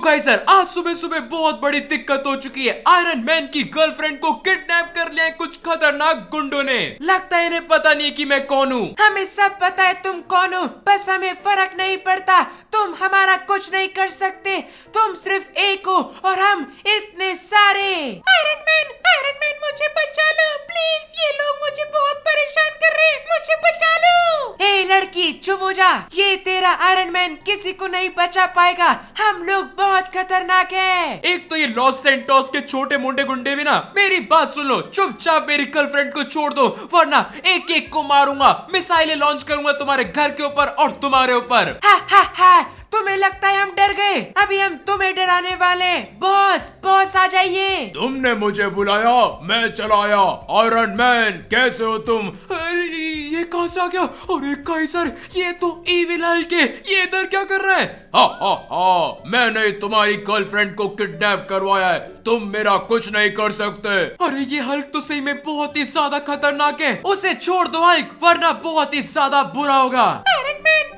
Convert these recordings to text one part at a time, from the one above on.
चुका है सर आज सुबह सुबह बहुत बड़ी दिक्कत हो चुकी है आयरन मैन की गर्लफ्रेंड को किडनैप कर लिया है कुछ खतरनाक गुंडों ने लगता है इन्हें पता नहीं कि मैं कौन हूँ हमें सब पता है तुम कौन हो बस हमें फर्क नहीं पड़ता तुम हमारा कुछ नहीं कर सकते तुम सिर्फ एक हो और हम इतने सारे आयरन मैन आयरन मैन मुझे बचा लो प्लीज ये लोग मुझे बहुत परेशान कर रहे हैं मुझे बचा लो ए लड़की चुप हो जा ये तेरा आयरन मैन किसी को नहीं बचा पाएगा हम लोग बहुत बहुत खतरनाक है एक तो ये लॉस सेंटोस के छोटे मोटे गुंडे भी ना मेरी बात सुन लो चुपचाप मेरी गर्लफ्रेंड को छोड़ दो वरना एक एक को मारूंगा मिसाइलें लॉन्च करूंगा तुम्हारे घर के ऊपर और तुम्हारे ऊपर तुम्हें लगता है हम डर गए अभी हम तुम्हें डराने वाले बॉस बॉस आ जाइए तुमने मुझे बुलाया मैं चलाया आयरन मैन कैसे हो तुम अरे ये कहां से आ गया अरे कैसर ये तो इविल के ये इधर क्या कर रहा है हा हा हा मैंने तुम्हारी गर्लफ्रेंड को किडनैप करवाया है तुम मेरा कुछ नहीं कर सकते अरे ये हल्क तो सही में बहुत ही ज्यादा खतरनाक है उसे छोड़ दो हल्क वरना बहुत ही ज्यादा बुरा होगा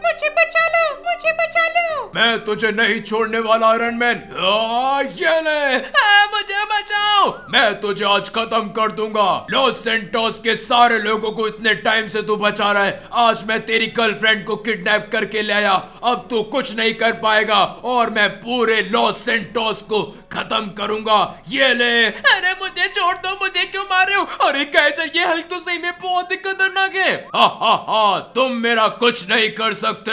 मुझे बचा लो मुझे बचा लो मैं तुझे नहीं छोड़ने वाला आयरन मैन ये ले आ, मुझे बचाओ मैं तुझे आज खत्म कर दूंगा लॉस सेंटोस के सारे लोगों को इतने टाइम से तू बचा रहा है आज मैं तेरी गर्लफ्रेंड को किडनैप करके ले आया अब तू कुछ नहीं कर पाएगा और मैं पूरे लॉस सेंटोस को खत्म करूंगा ये ले अरे मुझे छोड़ दो मुझे क्यों मार रहे हो अरे कैसे ये हल्क तो सही में बहुत ही खतरनाक है तुम मेरा कुछ नहीं कर सकते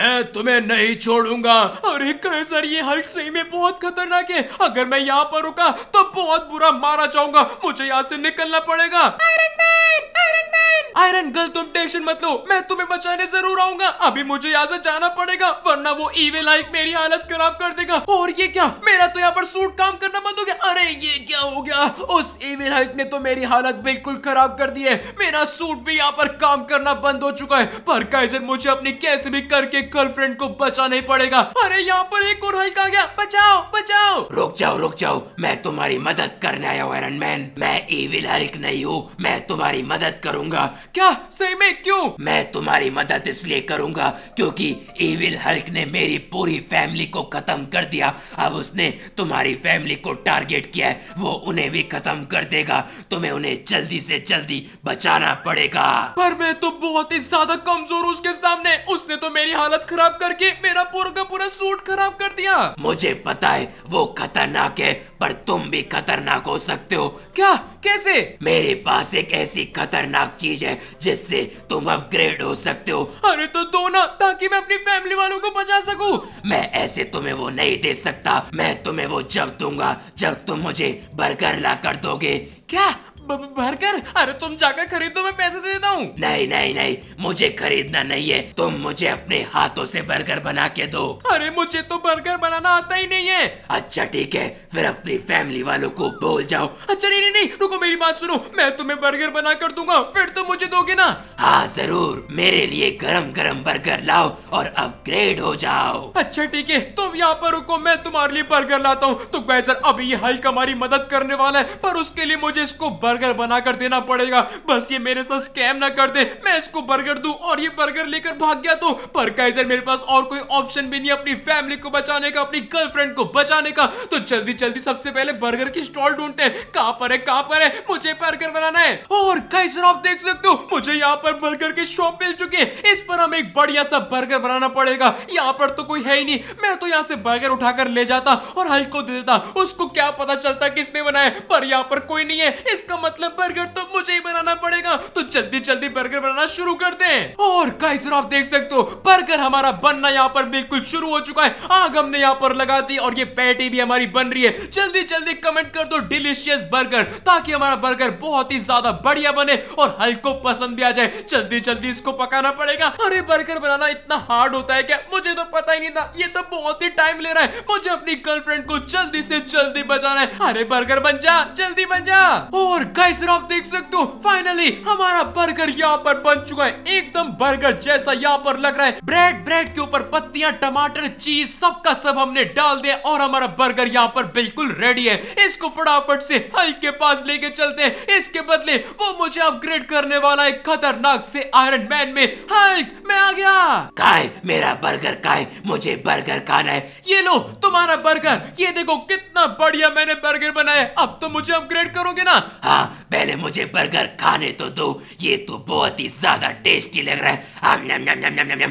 मैं तुम्हें नहीं छोड़ूंगा अरे कैसर ये हल्क सही में बहुत खतरनाक है अगर मैं यहाँ पर रुका तो बहुत बुरा मारा जाऊंगा मुझे यहाँ से निकलना पड़ेगा Iron Man Iron Man Iron girl तुम टेंशन मत लो मैं तुम्हें बचाने जरूर आऊंगा अभी मुझे यहाँ से जाना पड़ेगा वरना वो ईवे लाइक मेरी हालत खराब कर देगा और ये क्या मेरा तो यहाँ पर सूट काम करना बंद हो गया अरे ये क्या हो गया उस ईवे लाइक ने तो मेरी हालत बिल्कुल खराब कर दी है मेरा सूट भी यहाँ पर काम करना बंद हो चुका है पर कैसे मुझे अपनी कैसे भी करके गर्लफ्रेंड को बचाना ही पड़ेगा अरे यहाँ पर एक और हल्का गया बचाओ बचाओ रुक जाओ रुक जाओ मैं तुम्हारी मदद करने आया हूँ आयरन मैन मैं ईविल हल्क नहीं हूँ मैं तुम्हारी मदद करूंगा क्या सही में क्यों मैं तुम्हारी मदद इसलिए करूंगा क्योंकि इविल हल्क ने मेरी पूरी फैमिली को खत्म कर दिया अब उसने तुम्हारी फैमिली को टारगेट किया है वो उन्हें भी खत्म कर देगा तुम्हें उन्हें जल्दी से जल्दी बचाना पड़ेगा पर मैं तो बहुत ही ज्यादा कमजोर उसके सामने उसने तो मेरी हालत खराब करके मेरा पूरा का पूरा सूट खराब कर दिया मुझे पता है वो खतरनाक है पर तुम भी खतरनाक हो सकते हो क्या कैसे मेरे पास एक ऐसी खतरनाक चीज है जिससे तुम अपग्रेड हो सकते हो अरे तो दो ना ताकि मैं अपनी फैमिली वालों को बचा सकूं मैं ऐसे तुम्हें वो नहीं दे सकता मैं तुम्हें वो जब दूंगा जब तुम मुझे बर्गर ला कर दोगे क्या भरकर अरे तुम जाकर खरीदो मैं पैसे दे देता हूँ नहीं नहीं नहीं मुझे खरीदना नहीं है तुम मुझे अपने हाथों से बर्गर बना के दो अरे मुझे तो बर्गर बनाना आता ही नहीं है अच्छा ठीक है फिर अपनी फैमिली वालों को बोल जाओ अच्छा नहीं नहीं नहीं रुको मेरी बात सुनो मैं तुम्हें बर्गर बना कर दूंगा फिर तो मुझे दोगे ना हाँ जरूर मेरे लिए गरम गरम बर्गर लाओ और अपग्रेड हो जाओ अच्छा ठीक है तुम यहाँ पर रुको मैं तुम्हारे लिए बर्गर लाता हूँ तो अभी ये हाइक हमारी मदद करने वाला है पर उसके लिए मुझे इसको बर्गर बर्गर बनाकर देना पड़ेगा बस ये मेरे साथ स्कैम ना कर दे मैं इसको बर्गर दू और ये बर्गर लेकर भाग गया तो पर कैसे मेरे पास और कोई ऑप्शन भी नहीं अपनी फैमिली को बचाने का अपनी गर्लफ्रेंड को बचाने का तो जल्दी जल्दी सबसे पहले बर्गर की स्टॉल ढूंढते हैं कहां पर है कहा पर है मुझे बर्गर बनाना है और काइजर आप देख सकते हो मुझे यहाँ पर बर्गर की शॉप मिल चुकी है इस पर हमें एक बढ़िया सा बर्गर बनाना पड़ेगा यहाँ पर तो कोई है ही नहीं मैं तो यहाँ से बर्गर उठाकर ले जाता और हल्को दे देता उसको क्या पता चलता किसने बनाया पर यहाँ पर कोई नहीं है इसका मतलब बर्गर तो मुझे ही बनाना पड़ेगा तो जल्दी जल्दी बर्गर बनाना शुरू कर दे और कैसर आप देख सकते हो बर्गर हमारा बनना यहाँ पर बिल्कुल शुरू हो चुका है आग हमने यहाँ पर लगा दी और ये पैटी भी हमारी बन रही है जल्दी जल्दी कमेंट कर दो डिलीशियस बर्गर ताकि हमारा बर्गर बहुत ही ज्यादा बढ़िया बने और हल्को पसंद भी आ जाए जल्दी जल्दी इसको पकाना पड़ेगा अरे बर्गर बनाना इतना हार्ड होता है क्या मुझे तो पता ही नहीं था ये तो बहुत ही टाइम ले रहा है मुझे अपनी गर्लफ्रेंड को जल्दी से जल्दी बचाना है अरे बर्गर बन जा जल्दी बन जा और गाइस आप देख सकते हो फाइनली हमारा बर्गर यहाँ पर बन चुका है एकदम बर्गर जैसा यहाँ पर लग रहा है ब्रेड ब्रेड के ऊपर पत्तियां टमाटर चीज सबका सब हमने डाल दिया और हमारा बर्गर यहाँ पर बिल्कुल रेडी है इसको फटाफट से हल के पास लेके चलते हैं इसके बदले वो मुझे अपग्रेड करने वाला है खतरनाक से आयरन मैन में हल्क मैं आ गया काय मेरा बर्गर काय मुझे बर्गर खाना है ये लो तुम्हारा बर्गर ये देखो कितना बढ़िया मैंने बर्गर बनाया अब तो मुझे अपग्रेड करोगे ना हाँ हाँ पहले मुझे बर्गर खाने तो दो ये तो बहुत ही ज्यादा टेस्टी लग रहा है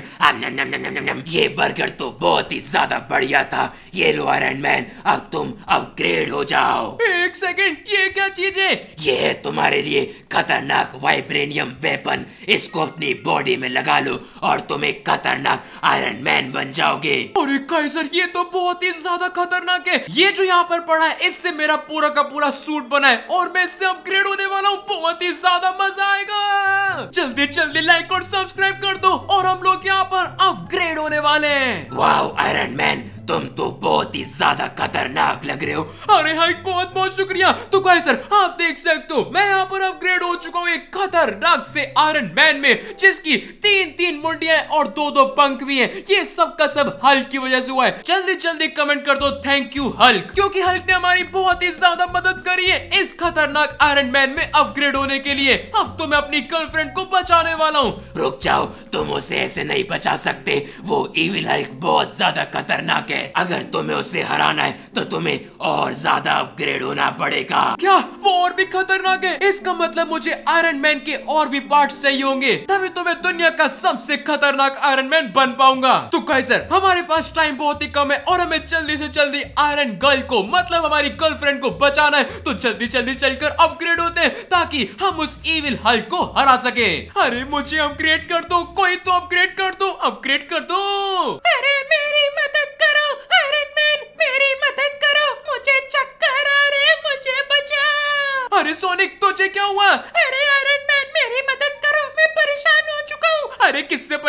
ये बर्गर तो बहुत ही ज्यादा बढ़िया था ये लो आयरन मैन अब तुम अपग्रेड हो जाओ एक सेकंड ये क्या चीज है ये है तुम्हारे लिए खतरनाक वाइब्रेनियम वेपन इसको अपनी बॉडी में लगा लो और तुम एक खतरनाक आयरन मैन बन जाओगे अरे काइजर ये तो बहुत ही ज्यादा खतरनाक है ये जो यहाँ पर पड़ा है इससे मेरा पूरा का पूरा सूट बना है और मैं इससे अब अपग्रेड होने वाला हूँ बहुत ही ज्यादा मजा आएगा जल्दी जल्दी लाइक और सब्सक्राइब कर दो और हम लोग यहाँ पर अपग्रेड होने वाले हैं वाह आयरन मैन तुम तो बहुत ही ज्यादा खतरनाक लग रहे हो अरे हाइक बहुत बहुत शुक्रिया तो गाइस सर आप देख सकते हो मैं यहाँ पर अपग्रेड हो चुका हूँ एक खतरनाक से आयरन मैन में जिसकी तीन तीन मुंडिया है और दो दो पंख भी है ये सब का सब हल्क की वजह से हुआ है जल्दी जल्दी कमेंट कर दो थैंक यू हल्क क्योंकि हल्क ने हमारी बहुत ही ज्यादा मदद करी है इस खतरनाक आयरन मैन में अपग्रेड होने के लिए अब तो मैं अपनी गर्लफ्रेंड को बचाने वाला हूँ रुक जाओ तुम उसे ऐसे नहीं बचा सकते वो इविल हल्क बहुत ज्यादा खतरनाक है अगर तुम्हें उसे हराना है तो तुम्हें और ज्यादा अपग्रेड होना पड़ेगा क्या वो और भी खतरनाक है इसका मतलब मुझे आयरन मैन के और भी पार्ट चाहिए होंगे तभी तो मैं दुनिया का सबसे खतरनाक आयरन मैन बन पाऊंगा तो कैसर हमारे पास टाइम बहुत ही कम है और हमें जल्दी ऐसी जल्दी आयरन गर्ल को मतलब हमारी गर्लफ्रेंड को बचाना है तो जल्दी जल्दी चलकर अपग्रेड होते हैं ताकि हम उस इविल हल्क को हरा सके अरे मुझे अपग्रेड कर दो कोई तो अपग्रेड कर दो अपग्रेड कर दो अरे मेरी मदद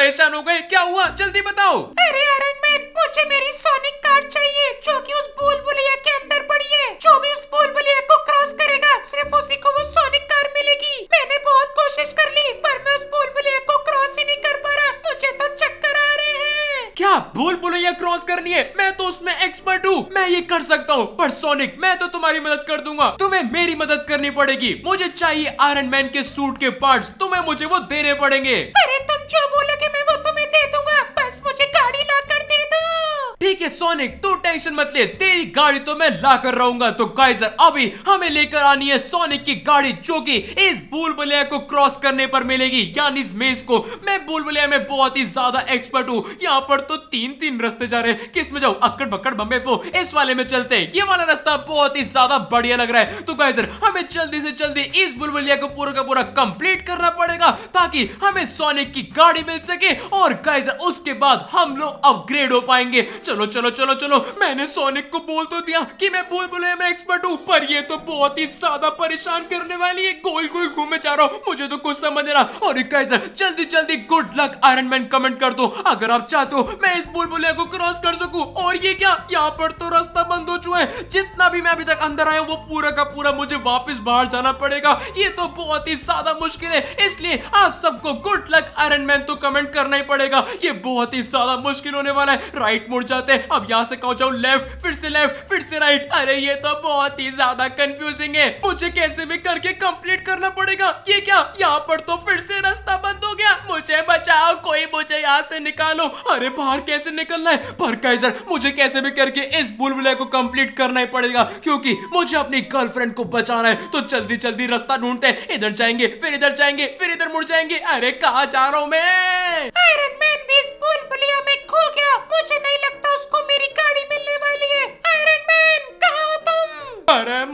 परेशान हो गए क्या हुआ जल्दी बताओ अरे आयरन मैन मुझे मेरी सोनिक कार्ड चाहिए जो कि उस बोल बुलिया के अंदर पड़ी है जो भी उस बोल बुलिया को क्रॉस करेगा सिर्फ उसी को वो सोनिक कार मिलेगी मैंने बहुत कोशिश कर ली पर मैं उस बोल बुलिया को क्रॉस ही नहीं कर पा रहा मुझे तो चक्कर आ रहे हैं क्या बोल बुलिया क्रॉस करनी है मैं तो उसमें एक्सपर्ट हूँ मैं ये कर सकता हूँ पर सोनिक मैं तो तुम्हारी मदद कर दूंगा तुम्हें मेरी मदद करनी पड़ेगी मुझे चाहिए आयरन मैन के सूट के पार्ट तुम्हें मुझे वो देने पड़ेंगे अरे que Sonic, tú टेंशन मत ले तेरी गाड़ी तो मैं ला कर रहूंगा तो गाइजर अभी हमें लेकर आनी है सोनिक की गाड़ी जो कि इस बुल बुलिया को क्रॉस करने पर मिलेगी यानी इस मेज को मैं बुल बुलिया में बहुत ही ज्यादा एक्सपर्ट हूँ यहाँ पर तो तीन तीन रास्ते जा रहे किस में जाओ अक्कड़ बक्कड़ बम्बे पो इस वाले में चलते ये वाला रास्ता बहुत ही ज्यादा बढ़िया लग रहा है तो गाइजर हमें जल्दी से जल्दी इस बुलबुलिया को पूरा का पूरा कंप्लीट करना पड़ेगा ताकि हमें सोनिक की गाड़ी मिल सके और गाइजर उसके बाद हम लोग अपग्रेड हो पाएंगे चलो चलो चलो चलो मैंने सोनिक को बोल तो दिया कि मैं बोल बोले मैं एक्सपर्ट हूँ पर ये तो बहुत ही ज्यादा परेशान करने वाली है गोल गोल घूमे जा रहा हूँ मुझे तो कुछ समझ रहा और सर जल्दी जल्दी good luck iron man comment कर दो अगर आप चाहते हो मैं इस भूल बुले को क्रॉस कर सकूं और ये क्या यहाँ पर तो रास्ता बंद हो चुका है जितना भी मैं अभी तक अंदर आया वो पूरा का पूरा मुझे वापिस बाहर जाना पड़ेगा ये तो बहुत ही ज्यादा मुश्किल है इसलिए आप सबको गुड लक आयरन मैन तो कमेंट करना ही पड़ेगा ये बहुत ही ज्यादा मुश्किल होने वाला है राइट मुड़ जाते हैं अब यहाँ से कहो जाऊं लेफ्ट फिर से लेफ्ट फिर से राइट अरे ये तो बहुत ही ज्यादा कंफ्यूजिंग है मुझे कैसे भी करके कंप्लीट करना पड़ेगा ये क्या यहाँ पर तो फिर से रास्ता बंद हो गया मुझे बचाओ कोई मुझे यहाँ से निकालो अरे बाहर कैसे निकलना है पर कैसर मुझे कैसे भी करके इस बुलबुले को कंप्लीट करना ही पड़ेगा क्योंकि मुझे अपनी गर्लफ्रेंड को बचाना है तो जल्दी जल्दी रास्ता ढूंढते हैं इधर जाएंगे फिर इधर जाएंगे फिर इधर मुड़ जाएंगे अरे कहा जा रहा हूँ मैं आयरन मैन इस बुलबुलिया में खो गया मुझे नहीं लग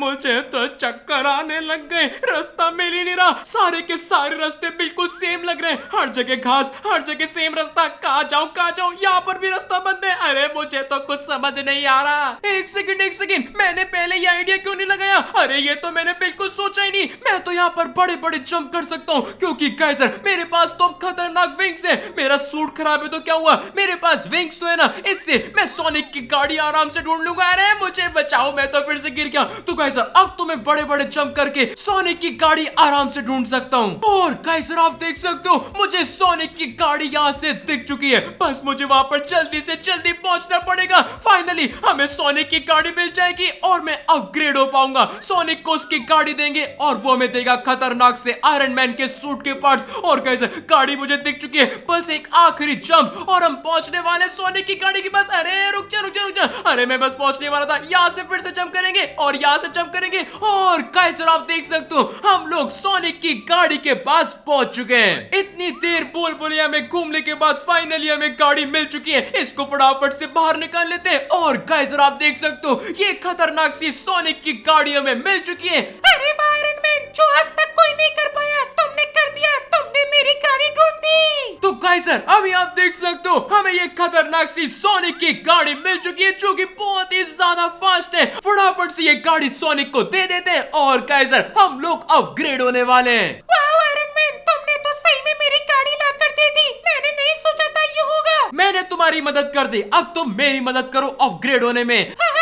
मुझे तो चक्कर आने लग गए रास्ता मिल ही नहीं रहा सारे के सारे रास्ते बिल्कुल सेम लग रहे हर जगह घास हर जगह सेम रास्ता कहा जाओ कहा जाओ यहाँ पर भी रास्ता बंद है अरे मुझे तो कुछ समझ नहीं आ रहा एक सेकंड एक सेकंड मैंने पहले ये आइडिया क्यों नहीं लगाया अरे ये तो मैंने बिल्कुल सोचा ही नहीं मैं तो यहाँ पर बड़े बड़े जम्प कर सकता हूँ क्योंकि कैसर मेरे पास तो खतरनाक विंग्स है मेरा सूट खराब है तो क्या हुआ मेरे पास विंग्स तो है ना इससे मैं सोनिक की गाड़ी आराम से ढूंढ लूंगा अरे मुझे बचाओ मैं तो फिर से गिर गया तो कैसे सर अब तो मैं बड़े बड़े जंप करके सोने की गाड़ी आराम से ढूंढ सकता हूँ और गाइस सर आप देख सकते हो मुझे सोने की गाड़ी यहाँ से दिख चुकी है बस मुझे वहाँ पर जल्दी से जल्दी पहुँचना पड़ेगा फाइनली हमें सोने की गाड़ी मिल जाएगी और मैं अपग्रेड हो पाऊंगा सोनिक को उसकी गाड़ी देंगे और वो हमें देगा खतरनाक से आयरन मैन के सूट के पार्ट और कैसे गाड़ी मुझे दिख चुकी है बस एक आखिरी जंप और हम पहुंचने वाले सोने की गाड़ी की बस अरे रुक जा रुक जा रुक जा अरे मैं बस पहुंचने वाला था यहाँ से फिर से जंप करेंगे और यहाँ से जंप करेंगे और कैसर आप देख सकते हो हम लोग सोनिक की गाड़ी के पास पहुंच चुके हैं इतनी देर बोल बोलिया में घूमने के बाद फाइनली हमें गाड़ी मिल चुकी है इसको फटाफट से बाहर निकाल लेते हैं और कैसर आप देख सकते हो ये खतरनाक सी सोनिक की गाड़ी हमें मिल चुकी है अरे आयरन में जो आज तक कोई नहीं कर पाया तुमने कर दिया तुमने मेरी गाड़ी ढूंढ दी तो कैसर अभी आप देख सकते हो हमें ये खतरनाक सी सोनिक की गाड़ी मिल चुकी है जो की बहुत ही ज्यादा फास्ट है फटाफट से ये गाड़ी सोनिक सोनिक को दे देते हैं और कैसर हम लोग अपग्रेड होने वाले हैं तो गाड़ी मैंने नहीं सोचा होगा मैंने तुम्हारी मदद कर दी अब तुम मेरी मदद करो अपग्रेड होने में हाँ।, हाँ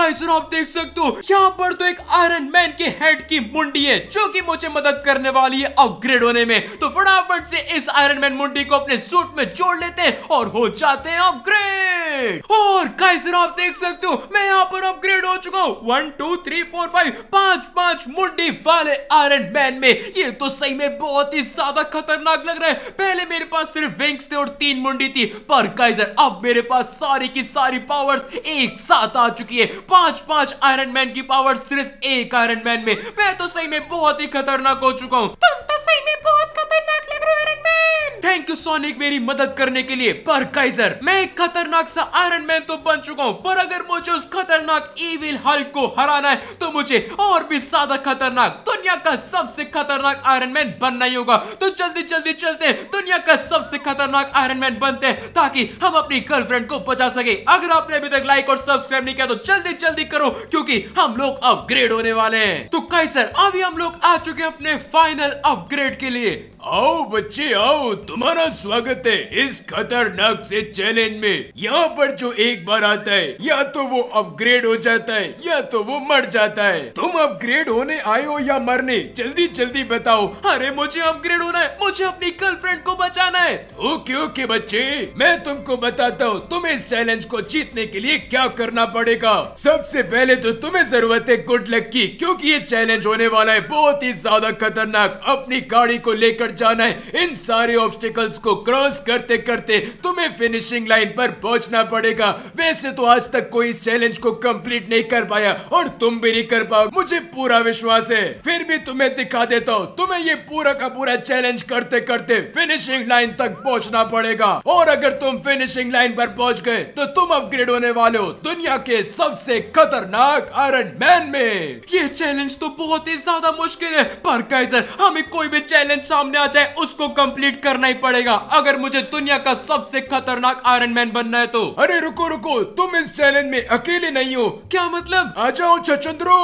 गाइस और आप देख सकते हो यहाँ पर तो एक आयरन मैन के हेड की मुंडी है जो कि मुझे मदद करने वाली है अपग्रेड होने में तो फटाफट से इस आयरन मैन मुंडी को अपने सूट में जोड़ लेते हैं और हो जाते हैं अपग्रेड और गाइस और आप देख सकते हो मैं यहाँ पर अपग्रेड हो चुका हूँ one two three four five पांच पांच मुंडी वाले आयरन मैन में ये तो सही में बहुत ही ज्यादा खतरनाक लग रहा है पहले मेरे पास सिर्फ विंग्स थे और तीन मुंडी थी पर गाइजर अब मेरे पास सारी की सारी पावर्स एक साथ आ चुकी है पांच पांच आयरन मैन की पावर सिर्फ एक आयरन मैन में मैं तो सही में बहुत ही खतरनाक हो चुका हूँ तुम तो सही में बहुत खतरनाक लग रहे हो Iron Man thank you Sonic मेरी मदद करने के लिए पर काइजर मैं एक खतरनाक सा आयरन मैन तो बन चुका हूँ पर अगर मुझे उस खतरनाक इविल हल्क को हराना है तो मुझे और भी ज्यादा खतरनाक दुनिया का सबसे खतरनाक आयरन मैन बनना ही होगा तो जल्दी जल्दी चलते हैं दुनिया का सबसे खतरनाक आयरन मैन बनते हैं ताकि हम अपनी गर्लफ्रेंड को बचा सके अगर आपने अभी तक लाइक और सब्सक्राइब नहीं किया तो जल्दी जल्दी करो क्योंकि हम लोग अपग्रेड होने वाले हैं तो कई सर अभी हम लोग आ चुके हैं अपने फाइनल अपग्रेड के लिए आओ बच्चे आओ तुम्हारा स्वागत है इस खतरनाक से चैलेंज में यहाँ पर जो एक बार आता है या तो वो अपग्रेड हो जाता है या तो वो मर जाता है तुम अपग्रेड होने आए हो या मरने जल्दी जल्दी बताओ अरे मुझे अपग्रेड होना है मुझे अपनी गर्लफ्रेंड को बचाना है ओके ओके बच्चे मैं तुमको बताता हूँ तुम्हें इस चैलेंज को जीतने के लिए क्या करना पड़ेगा सबसे पहले तो तुम्हें जरूरत है गुड लक की क्यूँकी ये चैलेंज होने वाला है बहुत ही ज्यादा खतरनाक अपनी गाड़ी को लेकर पर जाना है इन सारे ऑब्स्टिकल्स को क्रॉस करते करते तुम्हें फिनिशिंग लाइन पर पहुंचना पड़ेगा वैसे तो आज तक कोई इस चैलेंज को कंप्लीट नहीं कर पाया और तुम भी नहीं कर पाओ मुझे पूरा विश्वास है फिर भी तुम्हें दिखा देता हूँ तुम्हें ये पूरा का पूरा चैलेंज करते करते फिनिशिंग लाइन तक पहुंचना पड़ेगा और अगर तुम फिनिशिंग लाइन पर पहुंच गए तो तुम अपग्रेड होने वाले हो दुनिया के सबसे खतरनाक आयरन मैन में ये चैलेंज तो बहुत ही ज्यादा मुश्किल है पर कैसर हमें कोई भी चैलेंज सामने ना चाहे उसको कंप्लीट करना ही पड़ेगा अगर मुझे दुनिया का सबसे खतरनाक आयरन मैन बनना है तो अरे रुको रुको तुम इस चैलेंज में अकेले नहीं हो क्या मतलब आ जाओ चचंद्रो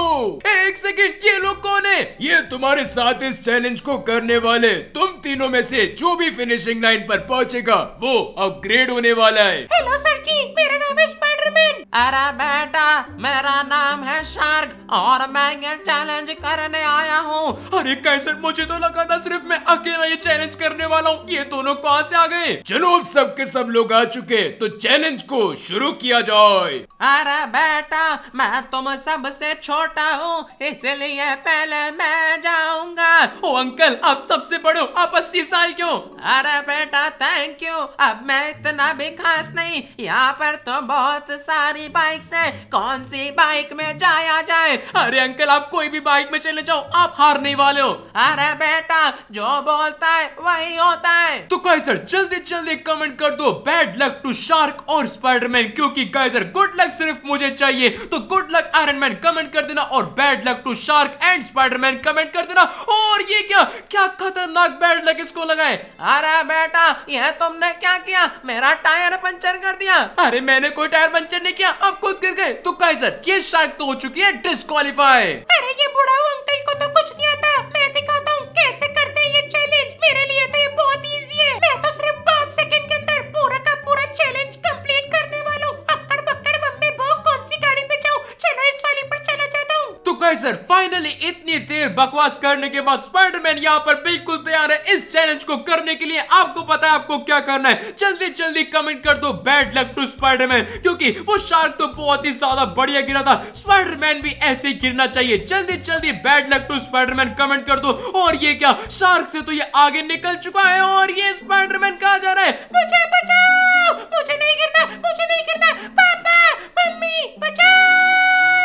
एक सेकेंड ये लोग कौन है ये तुम्हारे साथ इस चैलेंज को करने वाले तुम तीनों में से जो भी फिनिशिंग लाइन पर पहुंचेगा वो अपग्रेड होने वाला है हेलो सर जी मेरा नाम है स्पाइडरमैन अरे बेटा मेरा नाम है शार्क और मैं ये चैलेंज करने आया हूँ अरे कैसे मुझे तो लगा था सिर्फ मैं अकेले आखिर मैं ये चैलेंज करने वाला हूँ ये दोनों कहाँ से आ गए चलो अब सबके सब लोग आ चुके तो चैलेंज को शुरू किया जाए अरे बेटा मैं तुम सबसे छोटा हूँ इसलिए पहले मैं जाऊंगा ओ अंकल आप सबसे बड़े हो आप अस्सी साल क्यों अरे बेटा थैंक यू अब मैं इतना भी खास नहीं यहाँ पर तो बहुत सारी बाइक है कौन सी बाइक में जाया जाए अरे अंकल आप कोई भी बाइक में चले जाओ आप हारने वाले हो अरे बेटा जो खोलता है वही होता है तो सर जल्दी जल्दी कमेंट कर दो बैड लक टू शार्क और स्पाइडरमैन क्योंकि सर गुड लक सिर्फ मुझे चाहिए तो good luck iron man comment कर देना और bad luck to shark and Spiderman comment कर देना और ये क्या क्या खतरनाक बैड लक इसको लगाए अरे बेटा यह तुमने क्या किया मेरा टायर पंचर कर दिया अरे मैंने कोई टायर पंचर नहीं किया अब खुद गिर गए तो सर ये शार्क तो हो चुकी है डिस्कालीफाई अरे ये बुढ़ा अंकल को तो कुछ नहीं आता ತೆರಲಿ गाइस सर फाइनली इतनी देर बकवास करने के बाद स्पाइडरमैन यहाँ पर बिल्कुल तैयार है इस चैलेंज को करने के लिए आपको पता है आपको क्या करना है जल्दी जल्दी कमेंट कर दो बैड लक टू स्पाइडरमैन क्योंकि वो शार्क तो बहुत ही ज्यादा बढ़िया गिरा था स्पाइडरमैन भी ऐसे ही गिरना चाहिए जल्दी जल्दी bad luck to Spiderman comment कर दो और ये क्या शार्क से तो ये आगे निकल चुका है और ये स्पाइडरमैन कहा जा रहा है मुझे बचाओ मुझे नहीं गिरना मुझे नहीं गिरना पापा मम्मी बचाओ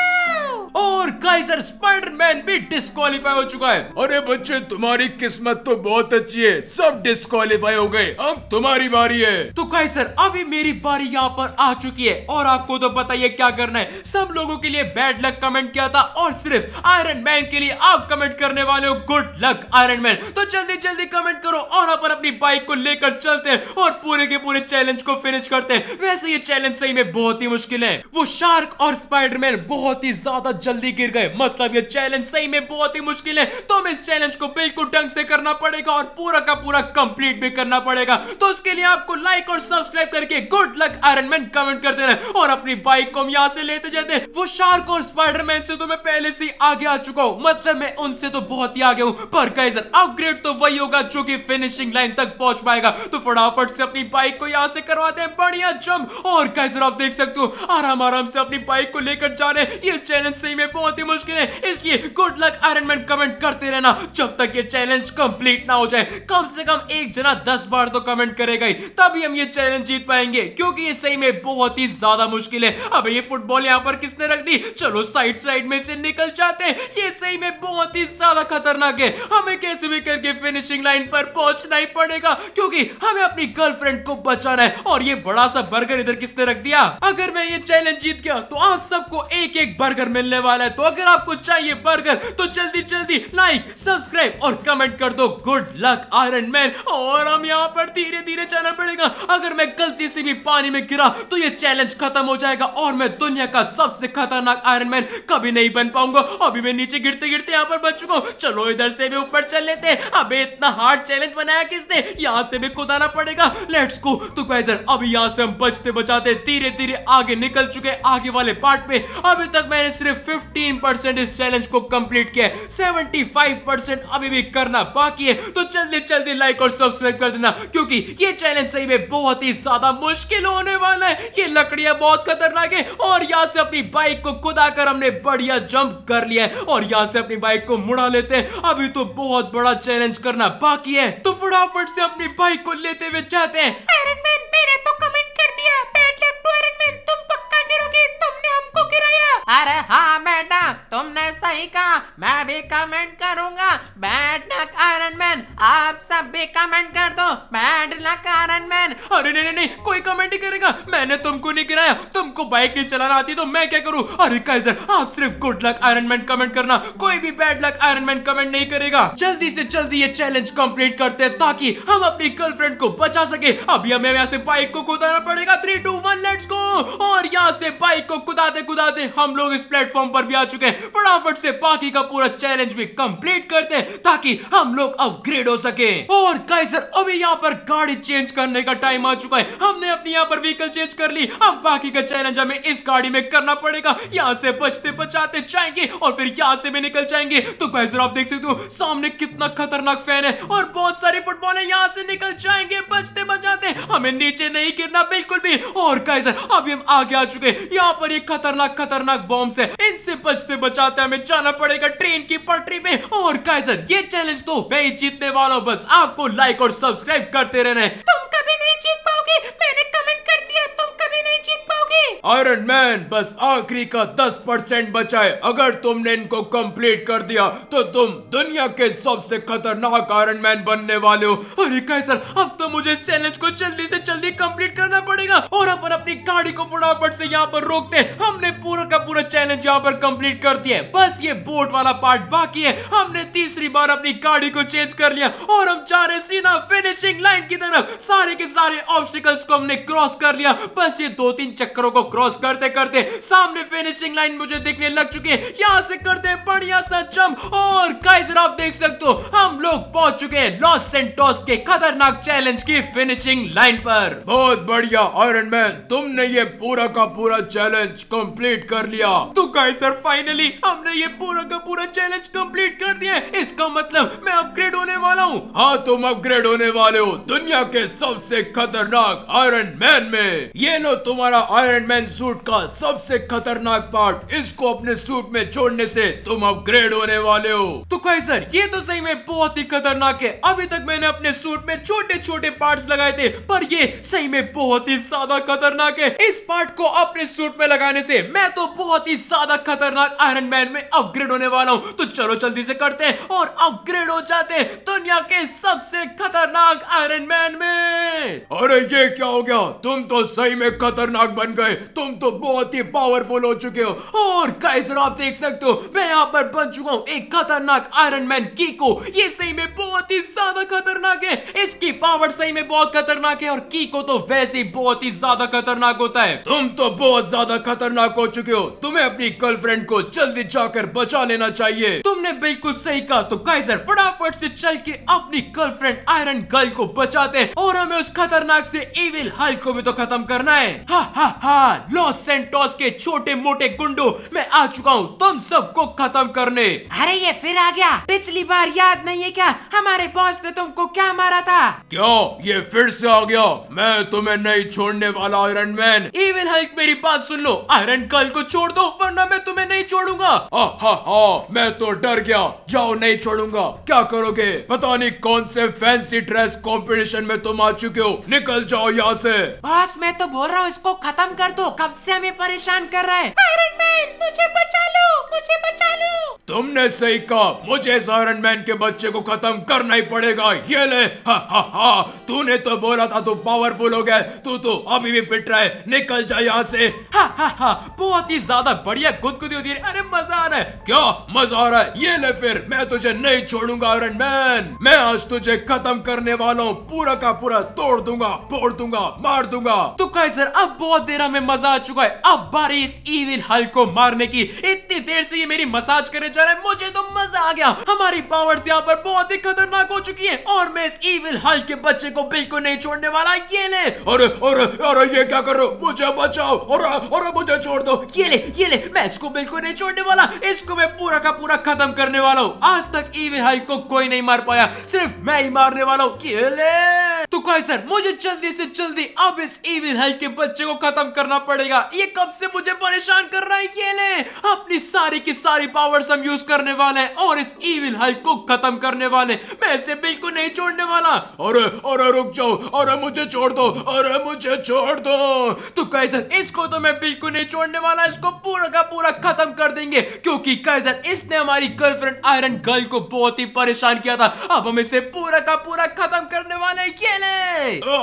और काइजर स्पाइडरमैन भी डिस्कालीफाई हो चुका है अरे बच्चे तुम्हारी किस्मत तो बहुत अच्छी है सब डिस्कालीफाई हो गए अब तुम्हारी बारी है तो काइजर अभी मेरी बारी यहाँ पर आ चुकी है और आपको तो पता ही क्या करना है सब लोगों के लिए बैड लक कमेंट किया था और सिर्फ आयरन मैन के लिए आप कमेंट करने वाले हो गुड लक आयरन मैन तो जल्दी जल्दी कमेंट करो और अपन अपनी बाइक को लेकर चलते हैं और पूरे के पूरे चैलेंज को फिनिश करते हैं वैसे ये चैलेंज सही में बहुत ही मुश्किल है वो शार्क और स्पाइडरमैन बहुत ही ज्यादा जल्दी गिर गए मतलब ये चैलेंज सही में बहुत ही मुश्किल है तो हमें इस चैलेंज को बिल्कुल ढंग से करना पड़ेगा और पूरा का पूरा कंप्लीट भी करना पड़ेगा तो उसके लिए आपको लाइक और सब्सक्राइब करके good luck iron man comment कर देना और अपनी बाइक को हम यहाँ से लेते जाते वो शार्क और स्पाइडरमैन से तो मैं पहले से आगे आ चुका हूँ मतलब मैं उनसे तो बहुत ही आगे हूँ पर गाइजर अपग्रेड तो वही होगा जो की फिनिशिंग लाइन तक पहुंच पाएगा तो फटाफट से अपनी बाइक को यहाँ से करवाते हैं बढ़िया जम और कैसे आप देख सकते हो आराम आराम से अपनी बाइक को लेकर जा रहे हैं ये चैलेंज से सही में बहुत ही मुश्किल है इसलिए good luck iron man comment करते रहना जब तक ये चैलेंज कंप्लीट ना हो जाए कम से कम एक जना दस बार तो कमेंट करेगा ही तभी हम ये चैलेंज जीत पाएंगे क्योंकि ये सही में बहुत ही ज्यादा मुश्किल है अब ये फुटबॉल यहाँ पर किसने रख दी चलो साइड साइड में से निकल जाते हैं ये सही में बहुत ही ज्यादा खतरनाक है हमें कैसे भी करके फिनिशिंग लाइन पर पहुंचना ही पड़ेगा क्योंकि हमें अपनी गर्लफ्रेंड को बचाना है और ये बड़ा सा बर्गर इधर किसने रख दिया अगर मैं ये चैलेंज जीत गया तो आप सबको एक एक बर्गर मिलने वाला है तो अगर आपको चाहिए बर्गर तो जल्दी जल्दी लाइक सब्सक्राइब और कमेंट कर दो गुड लक आयरन मैन और हम यहाँ पर धीरे धीरे चलना पड़ेगा अगर मैं गलती से भी पानी में गिरा तो ये चैलेंज खत्म हो जाएगा और मैं दुनिया का सबसे खतरनाक आयरन मैन कभी नहीं बन पाऊंगा अभी मैं नीचे गिरते गिरते यहाँ पर बच चुका हूँ चलो इधर से भी ऊपर चल लेते अब इतना हार्ड चैलेंज बनाया किसने यहाँ से भी कुदाना पड़ेगा लेट्स गो तो गाइजर अभी यहाँ से हम बचते बचाते धीरे धीरे आगे निकल चुके आगे वाले पार्ट में अभी तक मैंने सिर्फ 15% इस चैलेंज को कंप्लीट किया है 75% अभी भी करना बाकी है तो जल्दी जल्दी लाइक और सब्सक्राइब कर देना क्योंकि ये चैलेंज सही में बहुत ही ज्यादा मुश्किल होने वाला है ये लकड़ियां बहुत खतरनाक है और यहां से अपनी बाइक को कुदाकर हमने बढ़िया जंप कर लिया है और यहां से अपनी बाइक को मुड़ा लेते हैं अभी तो बहुत बड़ा चैलेंज करना बाकी है तो फटाफट से अपनी बाइक को लेते हुए जाते हैं तो कमेंट कर दिया बैड लक टू आयरन तुम जाके रुकी तुमने हमको गिराया अरे हाँ मैडम तुमने सही कहा मैं भी कमेंट करूंगा बैड लक आयरन मैन आप सब भी कमेंट कर दो बैड लक आयरन मैन अरे नहीं नहीं नहीं कोई कमेंट ही करेगा मैंने तुमको नहीं गिराया तुमको बाइक नहीं चलाना आती तो मैं क्या करूँ अरे कैसे आप सिर्फ good luck iron man comment करना कोई भी bad luck iron man comment नहीं करेगा जल्दी ऐसी जल्दी ये चैलेंज कम्प्लीट करते हैं ताकि हम अपनी गर्लफ्रेंड को बचा सके अभी हमें यहाँ से बाइक को कुदाना पड़ेगा थ्री टू वन लेट्स को और यहाँ यहाँ से बाइक को कुदाते कुदाते हम लोग इस प्लेटफॉर्म पर भी आ चुके हैं फटाफट से बाकी का पूरा चैलेंज भी कंप्लीट करते हैं ताकि हम लोग अपग्रेड हो सके और काइसर अभी यहाँ पर गाड़ी चेंज करने का टाइम आ चुका है हमने अपनी यहाँ पर व्हीकल चेंज कर ली अब बाकी का चैलेंज हमें इस गाड़ी में करना पड़ेगा यहाँ से बचते बचाते जाएंगे और फिर यहाँ से भी निकल जाएंगे तो काइसर आप देख सकते हो सामने कितना खतरनाक फैन है और बहुत सारे फुटबॉल है यहाँ से निकल जाएंगे बचते बचाते हमें नीचे नहीं गिरना बिल्कुल भी और काइसर अभी हम आगे आ चुके हैं यहाँ पर एक खतरनाक खतरनाक बॉम्ब है इनसे बचते बचाते हमें जाना पड़ेगा ट्रेन की पटरी में और काइजर ये चैलेंज तो मैं ही जीतने वाला हूँ बस आपको लाइक और सब्सक्राइब करते रहना है तुम कभी नहीं जीत भी नहीं जीत पाओगे आयरन मैन बस आखिरी का दस परसेंट बचा है अगर तुमने इनको कंप्लीट कर दिया तो तुम दुनिया के सबसे खतरनाक आयरन मैन बनने वाले हो अरे कैसर अब तो मुझे इस चैलेंज को जल्दी से जल्दी कंप्लीट करना पड़ेगा और अपन अपनी गाड़ी को फटाफट से यहाँ पर रोकते हैं हमने पूरा का पूरा चैलेंज यहाँ पर कम्प्लीट कर दिया है बस ये बोट वाला पार्ट बाकी है हमने तीसरी बार अपनी गाड़ी को चेंज कर लिया और हम जा रहे सीधा फिनिशिंग लाइन की तरफ सारे के सारे ऑब्स्टिकल्स को हमने क्रॉस कर लिया बस ये दो तीन चक्करों को क्रॉस करते करते सामने फिनिशिंग लाइन मुझे दिखने लग चुकी है यहाँ से करते बढ़िया सा जंप और गाइस आप देख सकते हो हम लोग पहुंच चुके हैं लॉस सेंटोस के खतरनाक चैलेंज की फिनिशिंग लाइन पर बहुत बढ़िया आयरन मैन तुमने ये पूरा का पूरा चैलेंज कंप्लीट कर लिया तो गाइस सर फाइनली हमने ये पूरा का पूरा चैलेंज कंप्लीट कर दिया इसका मतलब मैं अपग्रेड होने वाला हूँ हाँ तुम अपग्रेड होने वाले हो दुनिया के सबसे खतरनाक आयरन मैन में ये लो हो तुम्हारा आयरन मैन सूट का सबसे खतरनाक पार्ट इसको अपने सूट में जोड़ने से तुम अपग्रेड होने वाले हो तो कही सर ये तो सही में बहुत ही खतरनाक है अभी तक मैंने अपने सूट में छोटे छोटे पार्ट्स लगाए थे पर ये सही में बहुत ही ज्यादा खतरनाक है इस पार्ट को अपने सूट में लगाने से मैं तो बहुत ही ज्यादा खतरनाक आयरन मैन में अपग्रेड होने वाला हूँ तो चलो जल्दी से करते हैं और अपग्रेड हो जाते हैं दुनिया के सबसे खतरनाक आयरन मैन में अरे ये क्या हो गया तुम तो सही में खतरनाक बन गए तुम तो बहुत ही पावरफुल हो चुके हो और कैसे आप देख सकते हो मैं यहाँ पर बन चुका हूँ एक खतरनाक आयरन मैन कीको ये सही में बहुत ही ज्यादा खतरनाक है इसकी पावर सही में बहुत खतरनाक है और कीको तो वैसे ही बहुत ही ज्यादा खतरनाक होता है तुम तो बहुत ज्यादा खतरनाक हो चुके हो तुम्हें अपनी गर्लफ्रेंड को जल्दी जाकर बचा लेना चाहिए तुमने बिल्कुल सही कहा तो काइजर फटाफट से चल के अपनी गर्लफ्रेंड आयरन गर्ल को बचाते हैं और हमें उस खतरनाक से इविल हल्क को भी तो खत्म करना है हैं हा हा हा लॉस सेंटोस के छोटे मोटे गुंडो मैं आ चुका हूँ तुम सबको खत्म करने अरे ये फिर आ गया पिछली बार याद नहीं है क्या हमारे बॉस ने तुमको क्या मारा था क्यों ये फिर से आ गया मैं तुम्हें नहीं छोड़ने वाला आयरन मैन इवन हल्क मेरी बात सुन लो आयरन कल को छोड़ दो वरना मैं तुम्हें नहीं छोड़ूंगा मैं तो डर गया जाओ नहीं छोड़ूंगा क्या करोगे पता नहीं कौन से फैंसी ड्रेस कॉम्पिटिशन में तुम आ चुके हो निकल जाओ यहाँ ऐसी बस मैं तो बोल रहा करो इसको खत्म कर दो कब से हमें परेशान कर रहा है आयरन मैन मुझे बचा लो मुझे बचा लो तुमने सही कहा मुझे इस आयरन मैन के बच्चे को खत्म करना ही पड़ेगा ये ले हा हा हा तूने तो बोला था तू पावरफुल हो गया तू तो अभी भी पिट रहा है निकल जा यहाँ से हा हा हा बहुत ही ज्यादा बढ़िया गुदगुदी होती है अरे मजा आ रहा है क्या मजा आ रहा है ये ले फिर मैं तुझे नहीं छोड़ूंगा आयरन मैन मैं आज तुझे खत्म करने वाला हूँ पूरा का पूरा तोड़ दूंगा फोड़ दूंगा मार दूंगा तू कैसे अब बहुत देर हमें मजा आ चुका है अब बारी इस ईविल हल को मारने की इतनी देर से ये मेरी मसाज करे जा रहा है मुझे तो मजा आ गया हमारी पावर्स यहाँ पर बहुत ही खतरनाक हो चुकी है और मैं इस ईविल हल के बच्चे को बिल्कुल नहीं छोड़ने वाला ये ले और और और ये क्या करो मुझे बचाओ और और मुझे छोड़ दो ये ले ये ले मैं इसको बिल्कुल नहीं छोड़ने वाला इसको मैं पूरा का पूरा खत्म करने वाला हूँ आज तक ईविल हल को कोई नहीं मार पाया सिर्फ मैं ही मारने वाला हूँ तो कोई सर मुझे जल्दी से जल्दी अब इस ईविल हल के बच्चे को खत्म करना पड़ेगा ये कब से मुझे परेशान कर रहा है ये ले अपनी सारी की सारी पावर्स हम यूज करने वाले हैं और इस इविल हल्क को खत्म करने वाले मैं इसे बिल्कुल नहीं छोड़ने वाला और अरे रुक जाओ और मुझे छोड़ दो और मुझे छोड़ दो तो कैसर इसको तो मैं बिल्कुल नहीं छोड़ने वाला इसको पूरा का पूरा खत्म कर देंगे क्योंकि कैसर इसने हमारी गर्लफ्रेंड आयरन गर्ल को बहुत ही परेशान किया था अब हम इसे पूरा का पूरा खत्म करने वाले ये ले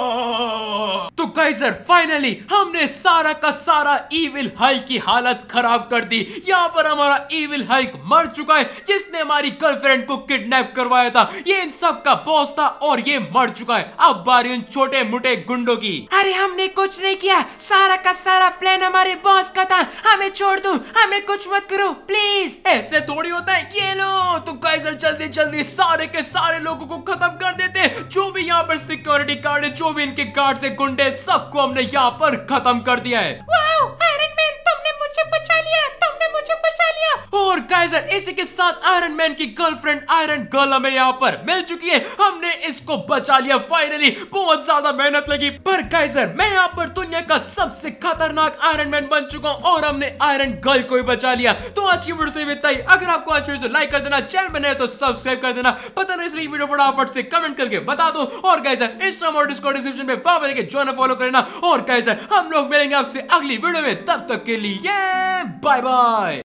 तो कैसर फाइनली मेरी हमने सारा का सारा ईविल हल्क की हालत खराब कर दी यहाँ पर हमारा ईविल हल्क मर चुका है जिसने हमारी गर्लफ्रेंड को किडनैप करवाया था ये इन सब का बॉस था और ये मर चुका है अब बारी उन छोटे मोटे गुंडो की अरे हमने कुछ नहीं किया सारा का सारा प्लान हमारे बॉस का था हमें छोड़ दो हमें कुछ मत करो प्लीज ऐसे थोड़ी होता है ये लो तो कैसर जल्दी जल्दी सारे के सारे लोगों को खत्म कर देते जो भी यहाँ पर सिक्योरिटी गार्ड है जो भी इनके गार्ड से गुंडे सबको हमने यहाँ पर खत्म कर दिया है और गाइस इसी के साथ आयरन मैन की गर्लफ्रेंड आयरन गर्ल हमें यहाँ पर मिल चुकी है हमने इसको बचा लिया फाइनली बहुत ज्यादा मेहनत लगी पर गाइजर मैं यहाँ पर दुनिया का सबसे खतरनाक आयरन मैन बन चुका हूँ और हमने आयरन गर्ल को भी बचा लिया तो आज की वीडियो से बताइए अगर आपको आज वीडियो लाइक कर देना चैनल बनाए तो सब्सक्राइब कर देना पता नहीं इसलिए वीडियो फटाफट से कमेंट करके बता दो और कैसर इंस्टाग्राम और डिस्को डिस्क्रिप्शन में वहां पर जो फॉलो करना और कैसर हम लोग मिलेंगे आपसे अगली वीडियो में तब तक के लिए बाय बाय